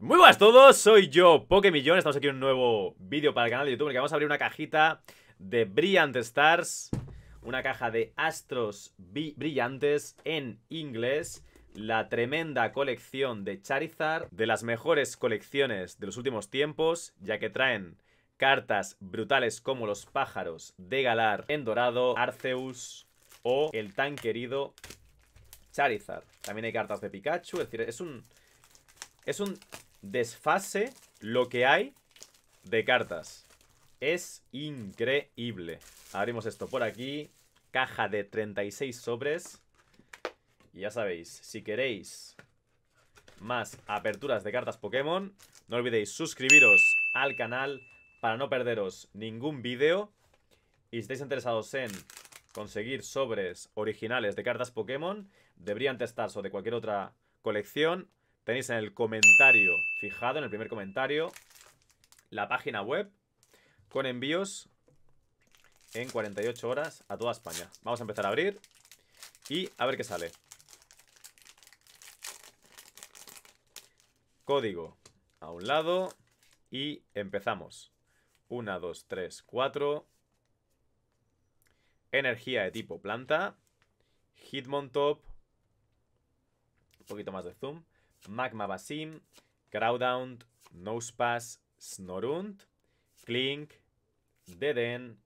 Muy buenas todos, soy yo, Pokemillón. Estamos aquí en un nuevo vídeo para el canal de YouTube en el que vamos a abrir una cajita de Brilliant Stars. Una caja de astros brillantes en inglés. La tremenda colección de Charizard, de las mejores colecciones de los últimos tiempos, ya que traen cartas brutales como los pájaros de Galar en dorado, Arceus o el tan querido Charizard. También hay cartas de Pikachu, es decir, es un... Es un desfase lo que hay de cartas. Es increíble. Abrimos esto por aquí. Caja de 36 sobres. Y ya sabéis, si queréis más aperturas de cartas Pokémon, no olvidéis suscribiros al canal para no perderos ningún vídeo. Y si estáis interesados en conseguir sobres originales de cartas Pokémon, deberían testarse de cualquier otra colección, Tenéis en el comentario fijado, en el primer comentario, la página web con envíos en 48 horas a toda España. Vamos a empezar a abrir y a ver qué sale. Código a un lado y empezamos. 1, 2, 3, 4. Energía de tipo planta. Hitmontop. Un poquito más de zoom. Magma Basim, Crowdown, Nosepass, Snorunt, Klink, Deden,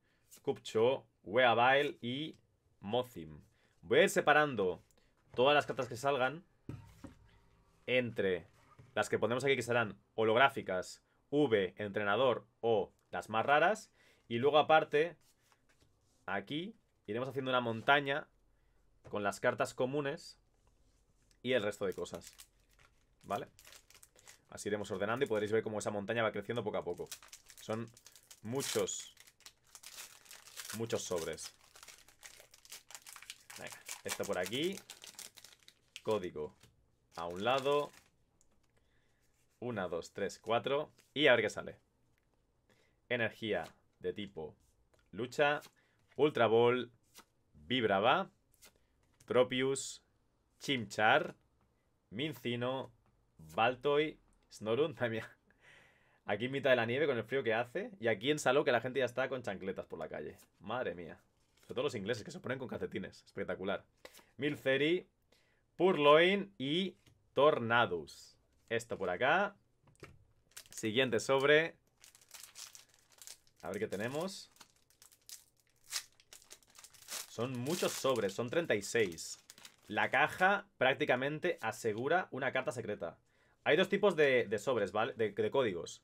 Kupcho, Weavile y Mozim. Voy a ir separando todas las cartas que salgan entre las que pondremos aquí que serán holográficas, V, entrenador o las más raras. Y luego aparte, aquí iremos haciendo una montaña con las cartas comunes y el resto de cosas. ¿vale? Así iremos ordenando y podréis ver cómo esa montaña va creciendo poco a poco. Son muchos, muchos sobres. Venga, esto por aquí. Código a un lado. 1, 2, 3, 4. Y a ver qué sale. Energía de tipo lucha. Ultra Ball. Vibrava. Tropius. Chimchar. Mincino. Baltoy, Snorun, Aquí en mitad de la nieve con el frío que hace. Y aquí en Saló que la gente ya está con chancletas por la calle. Madre mía. Sobre todo los ingleses que se ponen con calcetines. Espectacular. Milceri, Purloin y Tornados. Esto por acá. Siguiente sobre. A ver qué tenemos. Son muchos sobres, son 36. La caja prácticamente asegura una carta secreta. Hay dos tipos de, sobres, ¿vale? De, códigos.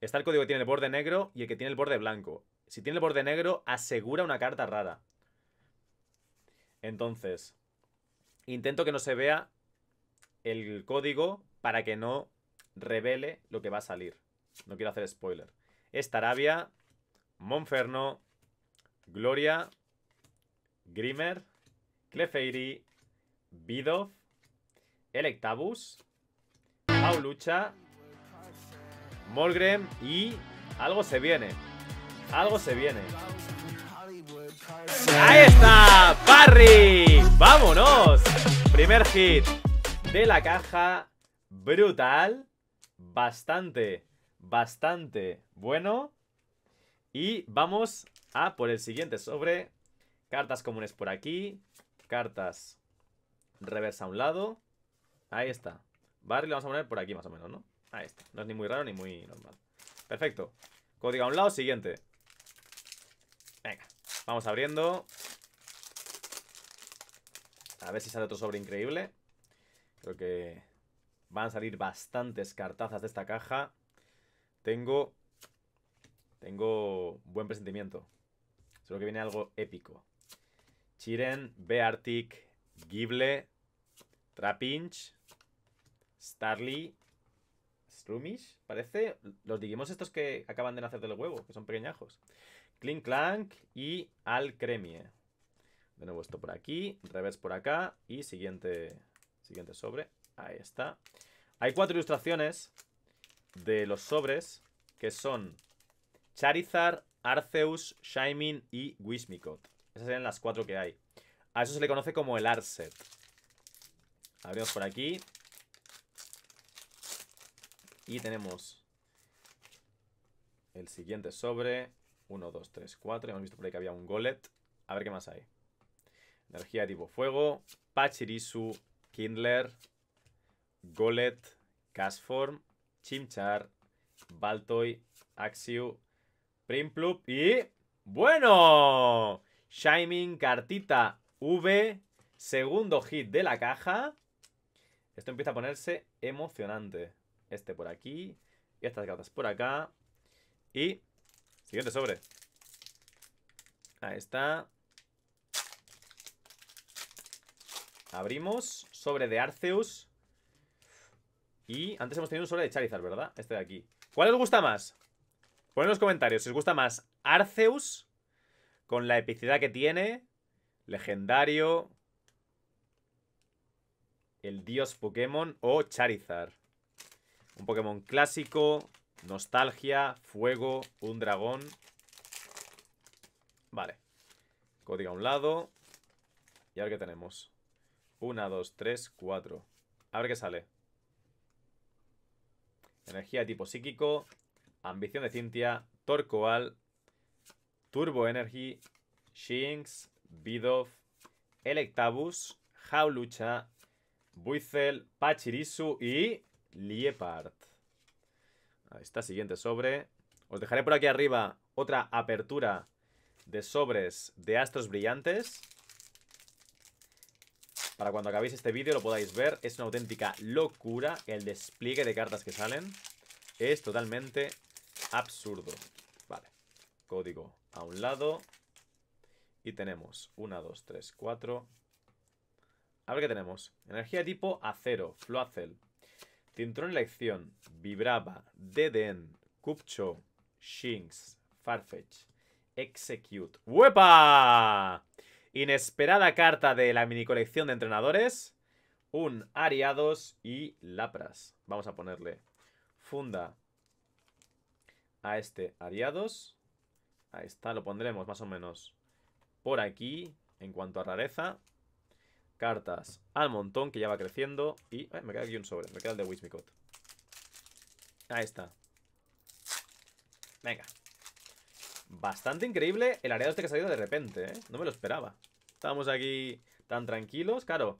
Está el código que tiene el borde negro y el que tiene el borde blanco. Si tiene el borde negro, asegura una carta rara. Entonces, intento que no se vea el código para que no revele lo que va a salir. No quiero hacer spoiler. Estarabia, Monferno, Gloria, Grimer, Clefeiri, Bidov, Electabus, lucha. Molgrem y algo se viene. Algo se viene. ¡Ahí está! ¡Parry! ¡Vámonos! Primer hit de la caja. Brutal. Bastante, bastante bueno. Y vamos a por el siguiente sobre. Cartas comunes por aquí. Cartas reversa a un lado. Ahí está. Barry lo vamos a poner por aquí más o menos, ¿no? Ahí está. No es ni muy raro ni muy normal. Perfecto. Código a un lado, siguiente. Venga. Vamos abriendo. A ver si sale otro sobre increíble. Creo que van a salir bastantes cartazas de esta caja. Tengo... Tengo buen presentimiento. Solo que viene algo épico. Chiren, Beartic, Gible, Trapinch, Starly, Strumish, parece. Los digimos estos que acaban de nacer del huevo, que son pequeñajos. Clink Clank y Alcremie. De nuevo esto por aquí, revés por acá y siguiente, siguiente sobre. Ahí está. Hay cuatro ilustraciones de los sobres que son Charizard, Arceus, Shining y Wismicot. Esas serían las cuatro que hay. A eso se le conoce como el Arset. Abrimos por aquí. Y tenemos el siguiente sobre. 1, 2, 3, 4. Hemos visto por ahí que había un golet. A ver qué más hay. Energía tipo fuego. Pachirisu, Kindler, Golet, Casform, Chimchar, Baltoy, Axiu, Primplup y... ¡Bueno! Shining, cartita V, segundo hit de la caja. Esto empieza a ponerse emocionante. Este por aquí. Y estas cartas por acá. Y... Siguiente sobre. Ahí está. Abrimos. Sobre de Arceus. Y antes hemos tenido un sobre de Charizard, ¿verdad? Este de aquí. ¿Cuál os gusta más? Poned en los comentarios si os gusta más Arceus. Con la epicidad que tiene. Legendario. El dios Pokémon o Charizard. Un Pokémon clásico, nostalgia, fuego, un dragón. Vale. Código a un lado. Y ahora qué tenemos. Una, dos, tres, cuatro. A ver qué sale. Energía tipo psíquico. Ambición de Cintia. Torcoal. Turbo Energy. Shinx. Bidoff. Electabus. Jaulucha. Buizel. Pachirisu y... Liepard. Ahí está, siguiente sobre. Os dejaré por aquí arriba otra apertura de sobres de astros brillantes. Para cuando acabéis este vídeo lo podáis ver. Es una auténtica locura el despliegue de cartas que salen. Es totalmente absurdo. Vale. Código a un lado. Y tenemos 1, 2, 3, 4. A ver qué tenemos. Energía tipo acero, Floacel. Cintrón elección, Vibraba, Ddn, Cupcho, Kupcho, Shinx, Farfetch, Execute. ¡Huepa! Inesperada carta de la mini colección de entrenadores. Un Ariados y Lapras. Vamos a ponerle funda a este Ariados. Ahí está, lo pondremos más o menos por aquí en cuanto a rareza. Cartas al montón, que ya va creciendo. Y me queda aquí un sobre, me queda el de Wismicot Ahí está. Venga. Bastante increíble el área este que ha salido de repente, ¿eh? No me lo esperaba. Estábamos aquí tan tranquilos, claro.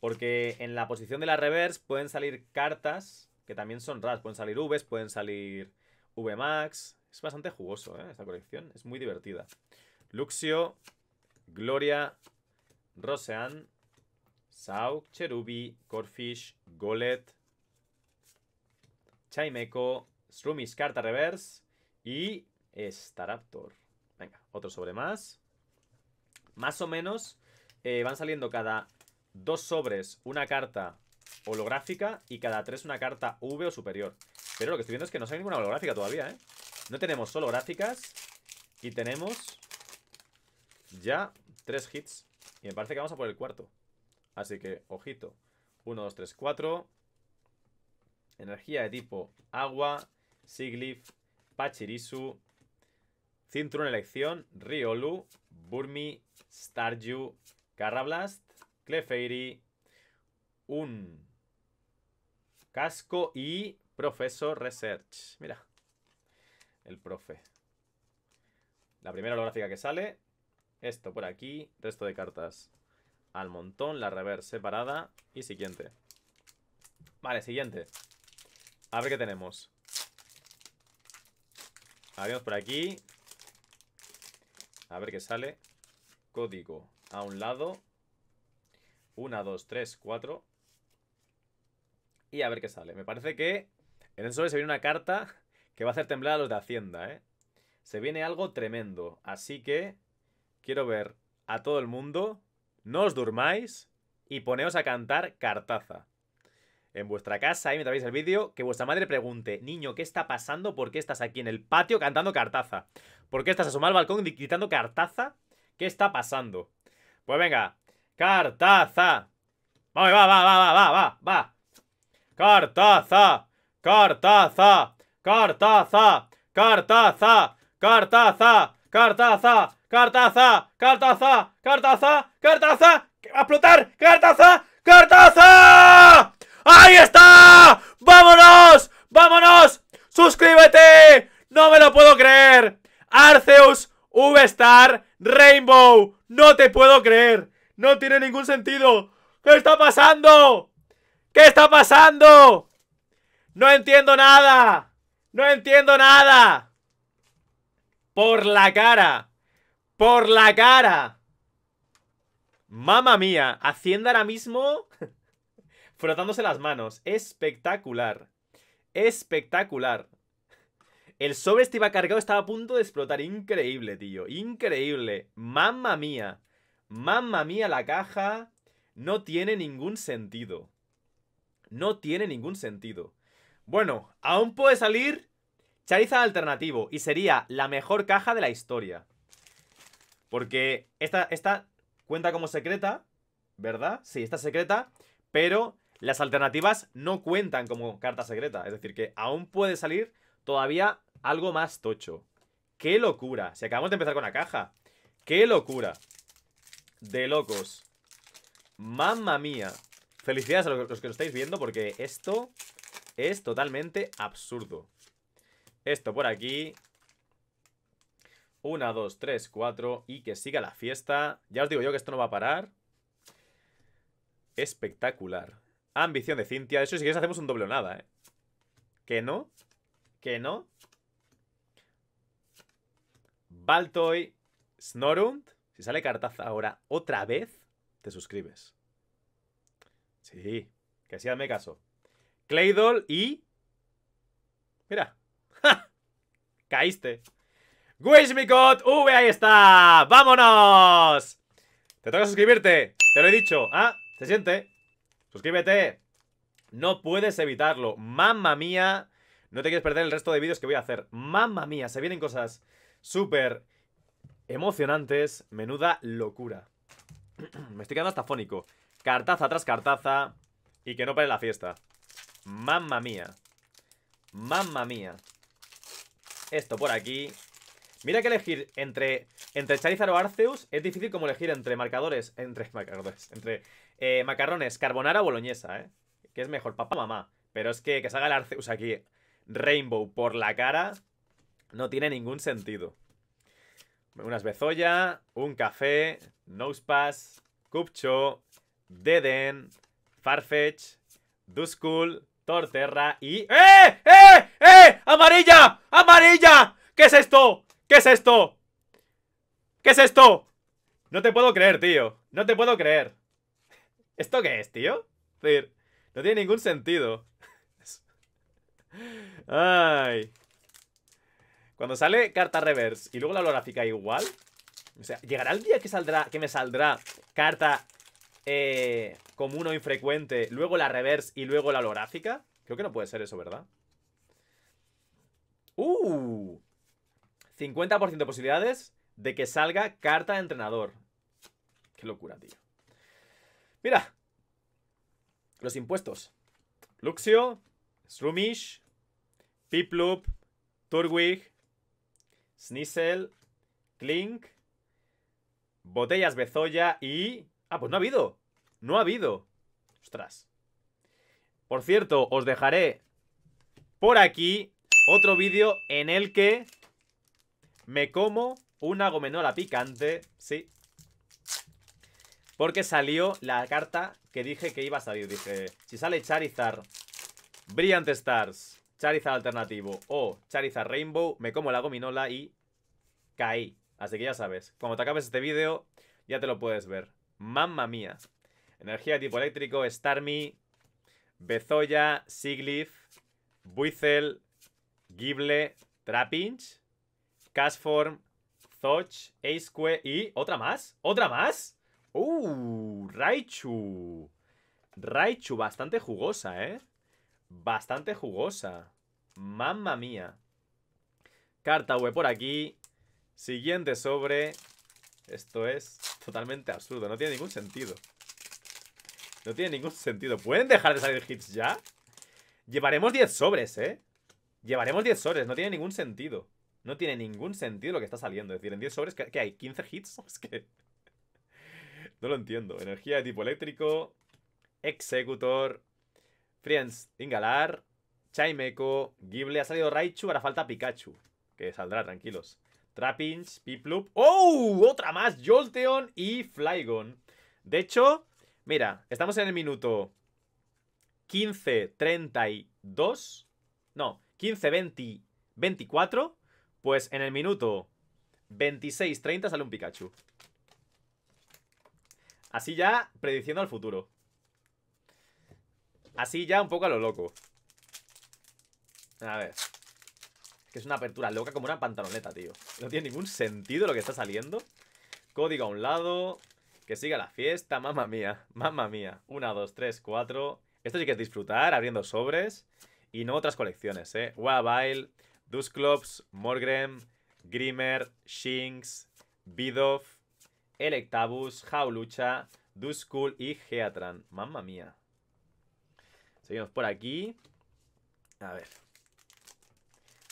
Porque en la posición de la reverse pueden salir cartas que también son raras. Pueden salir Vs, pueden salir Vmax. Es bastante jugoso, ¿eh? Esta colección. Es muy divertida. Luxio, Gloria, Roseanne, Sauk, Cherubi, Corfish, Golet, Chaimeco, Strumish, carta reverse y Staraptor. Venga, otro sobre más. Más o menos eh, van saliendo cada dos sobres una carta holográfica y cada tres una carta V o superior. Pero lo que estoy viendo es que no sale ninguna holográfica todavía, ¿eh? No tenemos gráficas y tenemos ya tres hits. Y me parece que vamos a por el cuarto. Así que, ojito. 1, 2, 3, 4. Energía de tipo agua. Siglif. Pachirisu. Cinturón Elección. Riolu. Burmi. Staryu. Carrablast. Clefairy. Un casco y Profesor Research. Mira. El profe. La primera holográfica que sale. Esto por aquí. Resto de cartas al montón, la reverse separada y siguiente. Vale, siguiente. A ver qué tenemos. Abrimos por aquí. A ver qué sale. Código a un lado. 1, 2, 3, 4. Y a ver qué sale. Me parece que en el sobre se viene una carta que va a hacer temblar a los de Hacienda, ¿eh? Se viene algo tremendo. Así que quiero ver a todo el mundo no os durmáis y poneos a cantar cartaza. En vuestra casa, ahí me traéis el vídeo, que vuestra madre pregunte, niño, ¿qué está pasando? ¿Por qué estás aquí en el patio cantando cartaza? ¿Por qué estás asomado al balcón gritando cartaza? ¿Qué está pasando? Pues venga, cartaza. Va, va, va, va, va, va, va, va. Cartaza, cartaza, cartaza, cartaza, cartaza, cartaza. Cartaza, Cartaza, Cartaza, Cartaza, a explotar, Cartaza, Cartaza. ¡Ahí está! ¡Vámonos! ¡Vámonos! ¡Suscríbete! ¡No me lo puedo creer! Arceus, V-Star, Rainbow. No te puedo creer. No tiene ningún sentido. ¿Qué está pasando? ¿Qué está pasando? No entiendo nada. No entiendo nada. Por la cara. ¡Por la cara! Mamma mía, Hacienda ahora mismo frotándose las manos. Espectacular. Espectacular. El sobre este cargado, estaba a punto de explotar. Increíble, tío. Increíble. Mamma mía. Mamma mía, la caja no tiene ningún sentido. No tiene ningún sentido. Bueno, aún puede salir Charizard alternativo y sería la mejor caja de la historia. Porque esta, cuenta como secreta, ¿verdad? Sí, esta es secreta, pero las alternativas no cuentan como carta secreta. Es decir, que aún puede salir todavía algo más tocho. ¡Qué locura! Si acabamos de empezar con la caja. ¡Qué locura! De locos. ¡Mamma mía! Felicidades a los que lo estáis viendo porque esto es totalmente absurdo. Esto por aquí, una, dos, tres, cuatro. Y que siga la fiesta. Ya os digo yo que esto no va a parar. Espectacular. Ambición de Cintia. Eso si quieres hacemos un doble o nada, ¿eh? ¿Que no? ¿Que no? Baltoy. Snorunt. Si sale cartaza ahora otra vez, te suscribes. Sí. Que sí, hazme caso. Claydol y... Mira. Caíste. Wish V, ahí está. ¡Vámonos! Te toca suscribirte, te lo he dicho. Ah, se siente. Suscríbete. No puedes evitarlo. Mamma mía. No te quieres perder el resto de vídeos que voy a hacer. Mamma mía, se vienen cosas súper emocionantes. Menuda locura. Me estoy quedando hasta fónico. Cartaza tras cartaza. Y que no pare la fiesta. Mamma mía. Mamma mía. Esto por aquí. Mira que elegir entre, entre Charizard o Arceus es difícil como elegir entre marcadores, entre marcadores, entre eh, macarrones, carbonara o boloñesa, ¿eh? Que es mejor, papá mamá. Pero es que que salga el Arceus aquí, Rainbow, por la cara, no tiene ningún sentido. Unas bezoya, un café, Nosepass, Cupcho, Deden, Farfetch, Duskull, Torterra y... ¡Eh! ¡Eh! ¡Eh! ¡Amarilla! ¡Amarilla! ¿Qué es esto? ¿Qué es esto? ¿Qué es esto? No te puedo creer, tío. No te puedo creer. ¿Esto qué es, tío? Es decir, no tiene ningún sentido. Ay. Cuando sale carta reverse y luego la holográfica igual. O sea, llegará el día que saldrá, que me saldrá carta eh, común o infrecuente, luego la reverse y luego la holográfica. Creo que no puede ser eso, ¿verdad? ¡Uh! 50% de posibilidades de que salga carta de entrenador. Qué locura, tío. Mira. Los impuestos. Luxio, Slumish, Piplup, Turwig, Snizzle, Klink, Botellas Bezoya y... Ah, pues no ha habido. No ha habido. Ostras. Por cierto, os dejaré por aquí otro vídeo en el que me como una gominola picante, sí. Porque salió la carta que dije que iba a salir. Dije, si sale Charizard, Brilliant Stars, Charizard alternativo o Charizard Rainbow, me como la gominola y caí. Así que ya sabes, cuando te acabes este vídeo, ya te lo puedes ver. Mamma mía. Energía de tipo eléctrico, Starmie, Bezoya, Siglif, Buizel, Gible, Trapinch, Cashform, Zoch, Aceque y... ¿Otra más? ¿Otra más? ¡Uh! Raichu. Raichu, bastante jugosa, ¿eh? Bastante jugosa. Mamma mía. Carta web por aquí. Siguiente sobre. Esto es totalmente absurdo. No tiene ningún sentido. No tiene ningún sentido. ¿Pueden dejar de salir hits ya? Llevaremos 10 sobres, ¿eh? Llevaremos 10 sobres. No tiene ningún sentido. No tiene ningún sentido lo que está saliendo. Es decir, en 10 sobres, que hay? ¿15 hits? Es que... no lo entiendo. Energía de tipo eléctrico. Executor. Friends, Ingalar. Chaimeco. Gible. Ha salido Raichu, ahora falta Pikachu. Que saldrá, tranquilos. Trapinch, Piplup. ¡Oh! Otra más. Jolteon y Flygon. De hecho, mira, estamos en el minuto 15.32. No, 20, 24 pues en el minuto 26.30 sale un Pikachu. Así ya prediciendo al futuro. Así ya un poco a lo loco. A ver. Es que es una apertura loca como una pantaloneta, tío. No tiene ningún sentido lo que está saliendo. Código a un lado. Que siga la fiesta. Mamma mía. Mamma mía. Una, dos, tres, cuatro. Esto sí que es disfrutar abriendo sobres. Y no otras colecciones, eh. Wabile. Dusclops, Morgrem, Grimer, Shinx, Bidoff, Electabus, Jaulucha, Duskull y Geatran. Mamma mía. Seguimos por aquí. A ver.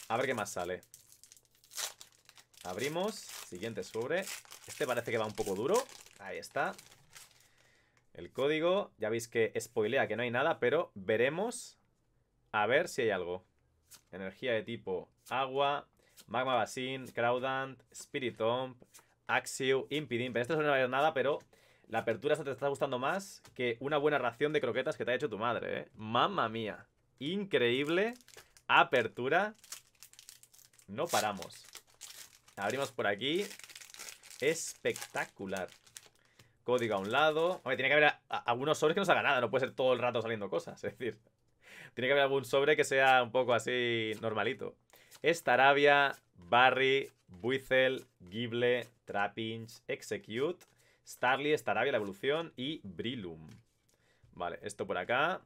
A ver qué más sale. Abrimos. Siguiente sobre. Este parece que va un poco duro. Ahí está. El código. Ya veis que spoilea que no hay nada, pero veremos. A ver si hay algo. Energía de tipo agua. Magma Basin, Crowdant, Spiritomb, Axio, impidim, pero esto no va nada, pero la apertura se te está gustando más que una buena ración de croquetas que te ha hecho tu madre, ¿eh? Mamma mía. Increíble apertura. No paramos. Abrimos por aquí. Espectacular. Código a un lado. Hombre, tiene que haber algunos sobres que no salga nada. No puede ser todo el rato saliendo cosas. Es decir, tiene que haber algún sobre que sea un poco así normalito. Staravia, Barry, Buizel, Gible, Trapinch, Execute, Starly, Staravia, la evolución y Brilum. Vale, esto por acá.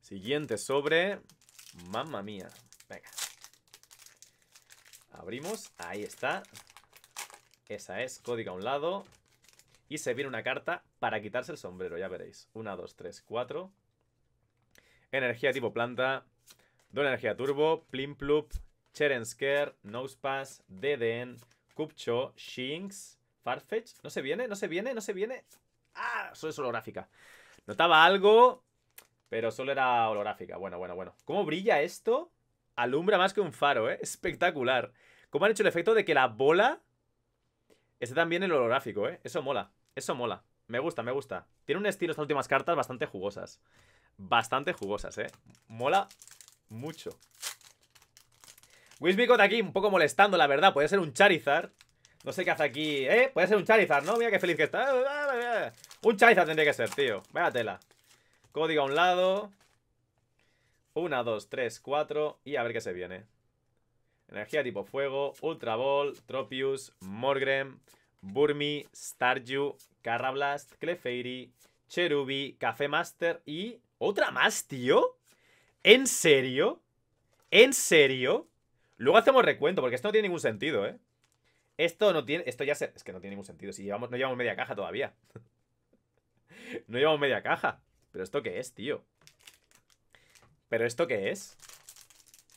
Siguiente sobre. Mamma mía. Venga. Abrimos. Ahí está. Esa es. Código a un lado. Y se viene una carta para quitarse el sombrero. Ya veréis. 1, dos, tres, cuatro. Energía tipo planta. Doble energía turbo. Plimplup. Cherensker. Nosepass. Deden. Cupcho, Shinx. Farfetch. ¿No se viene? ¿No se viene? ¿No se viene? ¡Ah! solo es holográfica. Notaba algo, pero solo era holográfica. Bueno, bueno, bueno. ¿Cómo brilla esto? Alumbra más que un faro, ¿eh? Espectacular. ¿Cómo han hecho el efecto de que la bola esté también en el holográfico, eh? Eso mola. Eso mola. Me gusta, me gusta. Tiene un estilo estas últimas cartas bastante jugosas bastante jugosas, ¿eh? Mola mucho. Wismicot aquí un poco molestando, la verdad. Puede ser un Charizard. No sé qué hace aquí. ¿Eh? Puede ser un Charizard, ¿no? Mira qué feliz que está. Un Charizard tendría que ser, tío. Vaya tela. Código a un lado. Una, dos, tres, cuatro. Y a ver qué se viene. Energía tipo fuego. Ultra Ball. Tropius. Morgrem. Burmi. Stardew. Carrablast. Clefairy. Cherubi. Café Master. Y ¿Otra más, tío? ¿En serio? ¿En serio? Luego hacemos recuento, porque esto no tiene ningún sentido, ¿eh? Esto no tiene... Esto ya se... Es que no tiene ningún sentido. Si llevamos... No llevamos media caja todavía. no llevamos media caja. ¿Pero esto qué es, tío? ¿Pero esto qué es?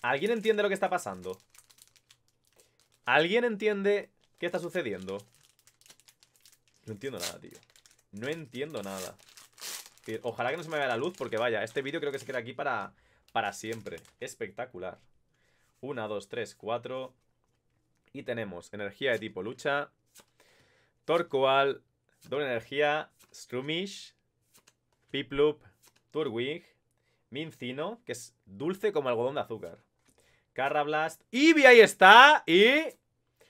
¿Alguien entiende lo que está pasando? ¿Alguien entiende qué está sucediendo? No entiendo nada, tío. No entiendo nada. Ojalá que no se me vaya la luz porque vaya, este vídeo creo que se queda aquí para, para siempre. Espectacular. 1, 2, 3, 4. Y tenemos energía de tipo lucha. Torcoal, Doble energía. Strumish. Piplup. Turwig. Mincino, que es dulce como algodón de azúcar. Carrablast. Ivy ahí está. Y...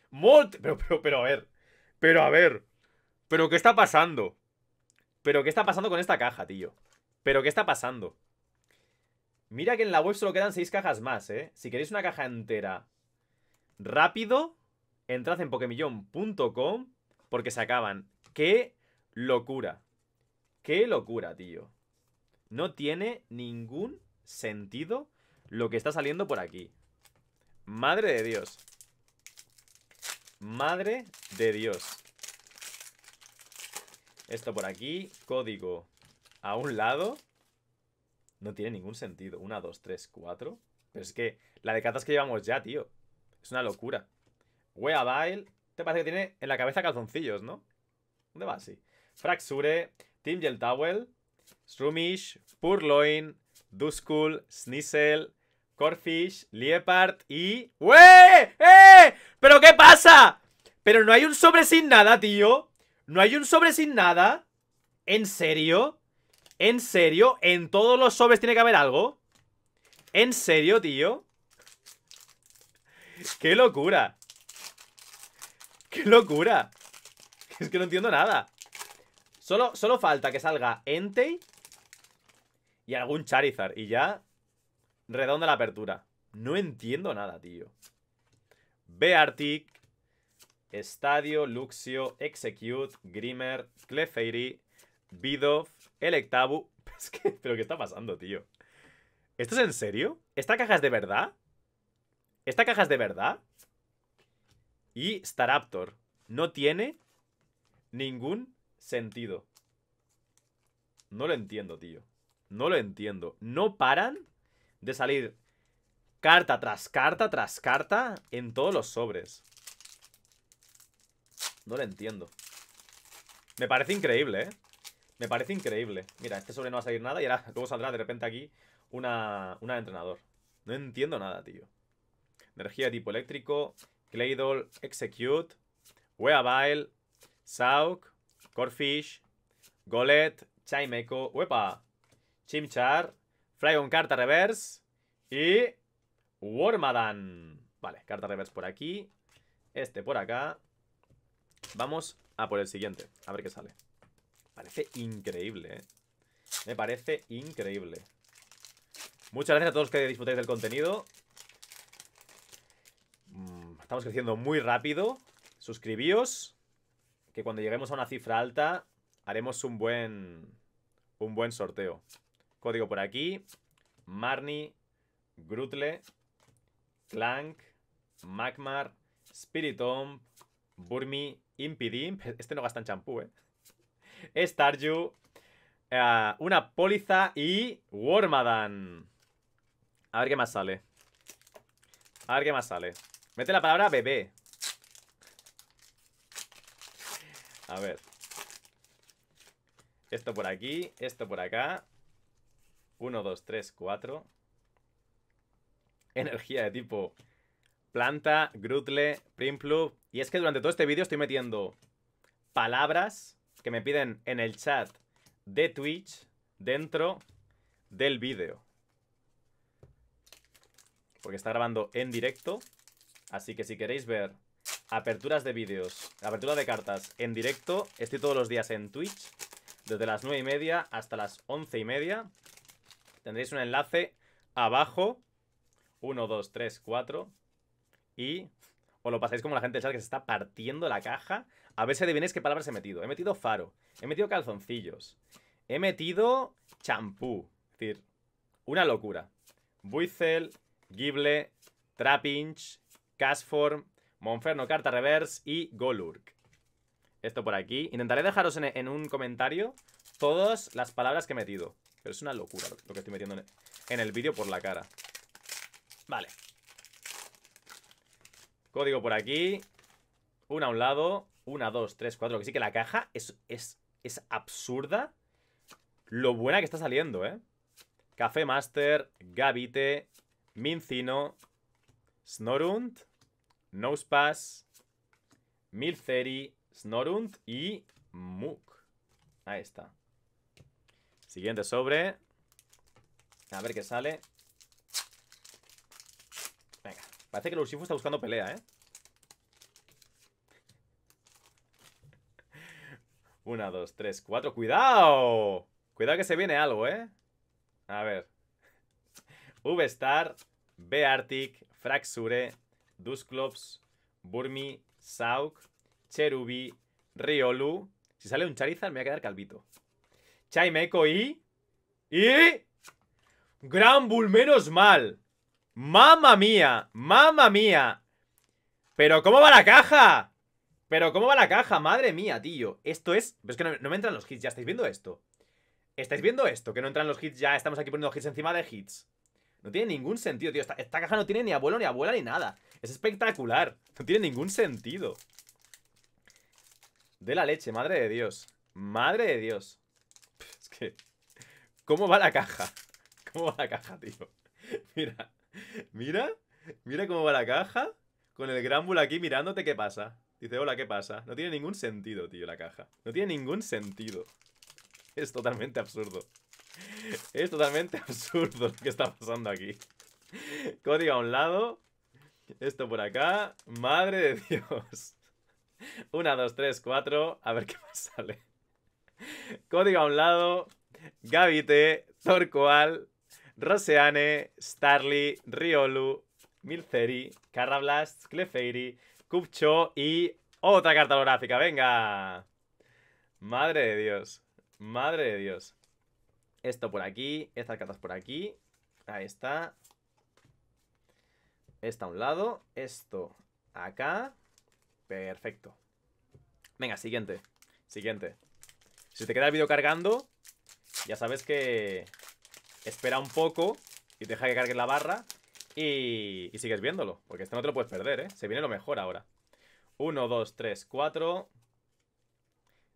Molt... Pero, pero, pero a ver. Pero a ver. Pero ¿qué está pasando? Pero ¿qué está pasando con esta caja, tío? ¿Pero qué está pasando? Mira que en la web solo quedan seis cajas más, ¿eh? Si queréis una caja entera rápido, entrad en pokemillon.com porque se acaban. ¡Qué locura! ¡Qué locura, tío! No tiene ningún sentido lo que está saliendo por aquí. Madre de Dios. Madre de Dios. Esto por aquí, código a un lado. No tiene ningún sentido. Una, dos, tres, cuatro. Pero es que la de cartas que llevamos ya, tío. Es una locura. Weavile, Te parece que tiene en la cabeza calzoncillos, ¿no? ¿Dónde va así? Fraxure, Tim Towel, Strumish, Purloin, Duskull, Snizzle, Corfish, Leopard y... ¡Wee! ¡Eh! ¿Pero qué pasa? Pero no hay un sobre sin nada, tío. No hay un sobre sin nada. ¿En serio? ¿En serio? ¿En todos los sobres tiene que haber algo? ¿En serio, tío? ¡Qué locura! ¡Qué locura! Es que no entiendo nada. Solo, solo falta que salga Entei y algún Charizard. Y ya redonda la apertura. No entiendo nada, tío. Beartic, Estadio, Luxio, Execute, Grimmer, Clefairy, Bidov, Electabu. ¿Pero qué está pasando, tío? ¿Esto es en serio? ¿Esta caja es de verdad? ¿Esta caja es de verdad? Y Staraptor. No tiene ningún sentido. No lo entiendo, tío. No lo entiendo. No paran de salir carta tras carta tras carta en todos los sobres. No lo entiendo. Me parece increíble, ¿eh? Me parece increíble. Mira, este sobre no va a salir nada y ahora luego saldrá de repente aquí una, entrenador. No entiendo nada, tío. Energía tipo eléctrico, Claydol, Execute, Weavile, Sauk, Corfish, Golet, Chaimeco, Wepa, Chimchar, Flygon carta reverse y Wormadan. Vale, carta reverse por aquí, este por acá Vamos a por el siguiente. A ver qué sale. Parece increíble, ¿eh? Me parece increíble. Muchas gracias a todos los que disfrutéis del contenido. Mm, estamos creciendo muy rápido. Suscribíos. Que cuando lleguemos a una cifra alta, haremos un buen, un buen sorteo. Código por aquí. Marni. Grutle, Clank, Magmar, Spiritomb, Burmi, Impidimp. Este no gasta en champú, ¿eh? Starju, eh, una póliza y Wormadan. A ver qué más sale. A ver qué más sale. Mete la palabra bebé. A ver. Esto por aquí, esto por acá. Uno, dos, tres, cuatro. Energía de tipo Planta, Grutle, Primplup. Y es que durante todo este vídeo estoy metiendo palabras que me piden en el chat de Twitch dentro del vídeo. Porque está grabando en directo. Así que si queréis ver aperturas de vídeos, apertura de cartas en directo, estoy todos los días en Twitch. Desde las 9 y media hasta las 11 y media. Tendréis un enlace abajo. 1, 2, 3, 4 y os lo pasáis como la gente del chat que se está partiendo la caja. A ver si adivinéis qué palabras he metido. He metido faro, he metido calzoncillos, he metido champú. Es decir, una locura. Buizel, Gible, Trapinch, Casform, Monferno, Carta Reverse y Golurk. Esto por aquí. Intentaré dejaros en, un comentario todas las palabras que he metido. Pero es una locura lo, que estoy metiendo en el vídeo por la cara. Vale. Código por aquí. Una a un lado. Una, dos, tres, cuatro. Que sí que la caja es, es, es absurda. Lo buena que está saliendo, ¿eh? Café Master, Gavite, Mincino, Snorunt, Nosepass, Milceri, Snorunt y Mook. Ahí está. Siguiente sobre. A ver qué sale. Parece que el Urshifu está buscando pelea, ¿eh? Una, dos, tres, cuatro. ¡Cuidado! Cuidado que se viene algo, ¿eh? A ver. V-Star, Beartic. Fraxure, Dusclops, Burmi, Sauk, Cherubi, Riolu. Si sale un Charizard me voy a quedar calvito. Chaimeco y... ¡Y! ¡Gran Bull, menos mal! ¡Mamma mía! ¡Mamma mía! ¿Pero cómo va la caja? ¿Pero cómo va la caja? ¡Madre mía, tío! Esto es... Pero es que no, me entran los hits, ¿ya estáis viendo esto? ¿Estáis viendo esto? Que no entran los hits, ya estamos aquí poniendo hits encima de hits No tiene ningún sentido, tío esta caja no tiene ni abuelo, ni abuela, ni nada Es espectacular No tiene ningún sentido De la leche, madre de Dios Madre de Dios Es que... ¿Cómo va la caja? ¿Cómo va la caja, tío? Mira Mira, mira cómo va la caja. Con el Granbull aquí mirándote qué pasa. Dice, hola, ¿qué pasa? No tiene ningún sentido, tío, la caja. No tiene ningún sentido. Es totalmente absurdo. Es totalmente absurdo lo que está pasando aquí. Código a un lado. Esto por acá. Madre de Dios. Una, dos, tres, cuatro. A ver qué más sale. Código a un lado. Gavite. Torcoal. Roseane, Starly, Riolu, Milceri, Carablast, Clefairy, Cupcho y otra carta holográfica. ¡Venga! Madre de Dios. Madre de Dios. Esto por aquí, estas cartas por aquí. Ahí está. Esta a un lado, esto acá. Perfecto. Venga, siguiente. Siguiente. Si te queda el vídeo cargando, ya sabes que espera un poco y deja que cargue la barra y, sigues viéndolo, porque este no te lo puedes perder, ¿eh? Se viene lo mejor ahora. 1, 2, 3, 4.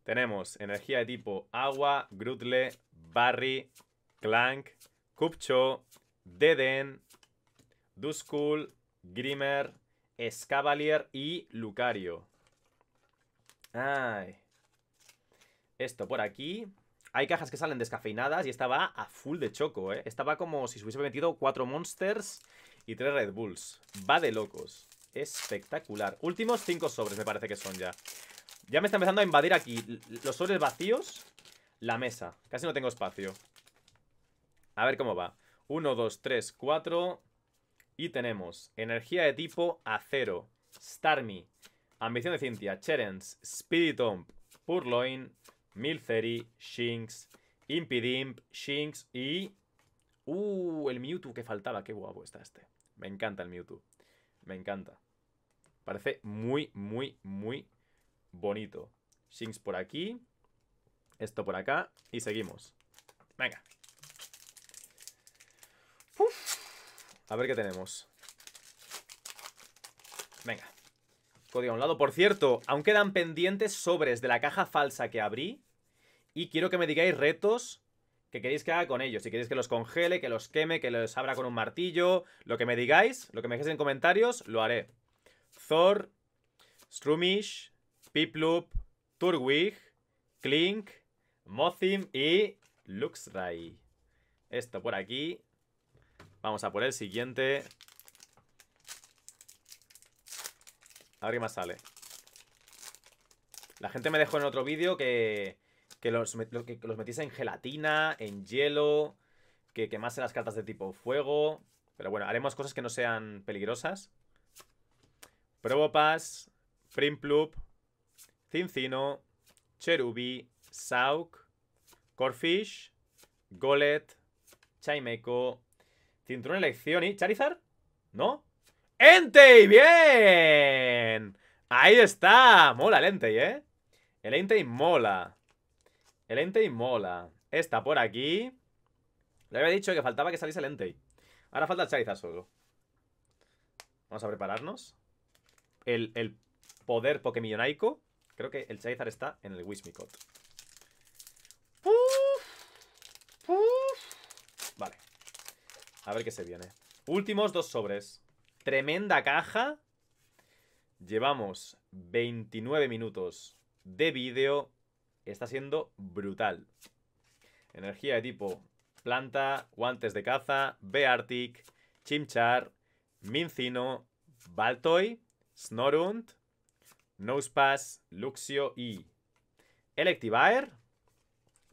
Tenemos energía de tipo agua, Grutle, Barry, Clank, cupcho, Deden, Duskull, Grimmer, Escavalier y Lucario. Ay. Esto por aquí. Hay cajas que salen descafeinadas y esta va a full de choco, ¿eh? Estaba como si se hubiese metido cuatro Monsters y tres Red Bulls. Va de locos. Espectacular. Últimos cinco sobres me parece que son ya. Ya me está empezando a invadir aquí los sobres vacíos, la mesa. Casi no tengo espacio. A ver cómo va. Uno, dos, tres, cuatro. Y tenemos energía de tipo acero, Starmie, ambición de Cintia, Cherens, Spiritomb, Purloin, Milfery, Shinx, Impidimp, Shinx y... ¡Uh! El Mewtwo que faltaba. ¡Qué guapo está este! Me encanta el Mewtwo. Me encanta. Parece muy, muy, muy bonito. Shinx por aquí. Esto por acá. Y seguimos. Venga. A ver qué tenemos. Código a un lado. Por cierto, aún quedan pendientes sobres de la caja falsa que abrí. Y quiero que me digáis retos que queréis que haga con ellos. Si queréis que los congele, que los queme, que los abra con un martillo. Lo que me digáis, lo que me dejéis en comentarios, lo haré. Thor, Strumish, Piplup, Turwig, Klink, Mothim y Luxray. Esto por aquí. Vamos a por el siguiente. A ver más sale. La gente me dejó en otro vídeo que, los, que metiese en gelatina, en hielo, que quemase las cartas de tipo fuego. Pero bueno, haremos cosas que no sean peligrosas. Probopass, Primplup, Cincino, Cherubi, Sauk, Corfish, Golet, Chaimeco, Cinturón Elección y... ¿Charizard? ¿No? ¡Entei! ¡Bien! Ahí está. Mola el Entei, ¿eh? El Entei mola. El Entei mola. está por aquí. Le había dicho que faltaba que saliese el Entei. Ahora falta el Charizard solo. Vamos a prepararnos. El, poder pokemillonaico. Creo que el Charizard está en el Wismicot. Vale. A ver qué se viene. Últimos dos sobres. Tremenda caja. Llevamos 29 minutos de vídeo. Está siendo brutal. Energía de tipo planta, guantes de caza, Beartic, Chimchar, Mincino, Baltoy, Snorunt, Nosepass, Luxio y Electivire.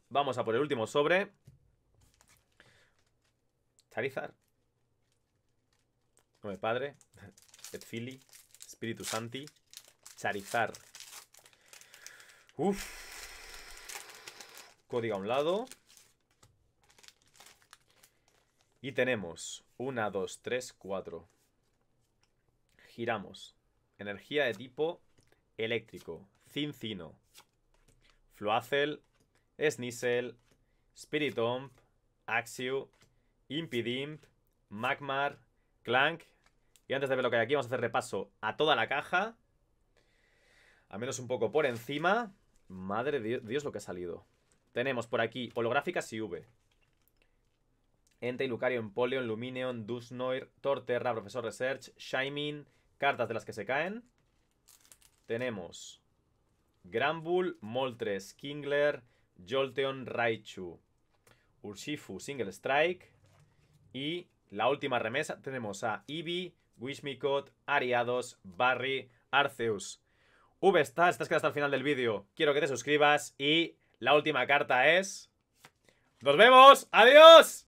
Vamos a por el último sobre. Charizard me Padre, et Fili, Espíritu Santi, Charizar. Uf. Código a un lado. Y tenemos 1, 2, 3, 4. Giramos. Energía de tipo eléctrico. Cincino. Fluacel. Snizzle. Spiritomb. Axiu. Impidimp. Magmar. Clank. Y antes de ver lo que hay aquí, vamos a hacer repaso a toda la caja. Al menos un poco por encima. Madre de Dios, lo que ha salido. Tenemos por aquí holográficas y V. Entei, Lucario, Polion, Lumineon, Dusnoir, Torterra, Profesor Research, Shimin, cartas de las que se caen. Tenemos Granbull, Moltres, Kingler, Jolteon, Raichu, Urshifu, Single Strike y la última remesa tenemos a Eevee, Wishmicot, Ariados, Barry, Arceus. V estás, estás hasta el final del vídeo. Quiero que te suscribas y la última carta es... ¡Nos vemos! ¡Adiós!